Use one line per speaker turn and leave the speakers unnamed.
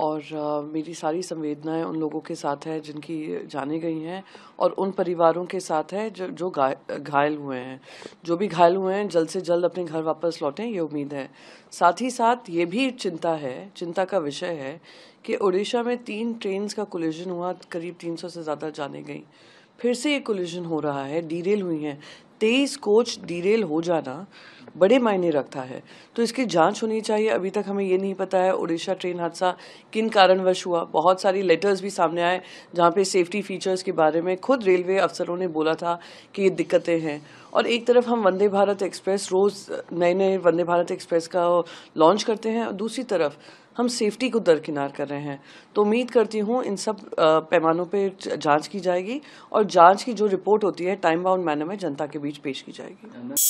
और मेरी सारी संवेदनाएं उन लोगों के साथ है जिनकी जाने गई हैं और उन परिवारों के साथ है जो जो गा, घायल हुए हैं जो भी घायल हुए हैं जल्द से जल्द अपने घर वापस लौटें ये उम्मीद है साथ ही साथ ये भी चिंता है चिंता का विषय है कि उड़ीसा में तीन ट्रेन्स का कोलिजन हुआ करीब 300 से ज़्यादा जाने गई फिर से ये कोलिजन हो रहा है डीरेल हुई हैं तेईस कोच डीरेल हो जाना बड़े मायने रखता है तो इसकी जांच होनी चाहिए अभी तक हमें ये नहीं पता है उड़ीसा ट्रेन हादसा किन कारणवश हुआ बहुत सारी लेटर्स भी सामने आए जहाँ पे सेफ्टी फीचर्स के बारे में खुद रेलवे अफसरों ने बोला था कि ये दिक्कतें हैं और एक तरफ हम वंदे भारत एक्सप्रेस रोज़ नए नए वंदे भारत एक्सप्रेस का लॉन्च करते हैं और दूसरी तरफ हम सेफ्टी को दरकिनार कर रहे हैं तो उम्मीद करती हूँ इन सब पैमानों पे जांच की जाएगी और जांच की जो रिपोर्ट होती है टाइम बाउंड मैनर में जनता के बीच पेश की जाएगी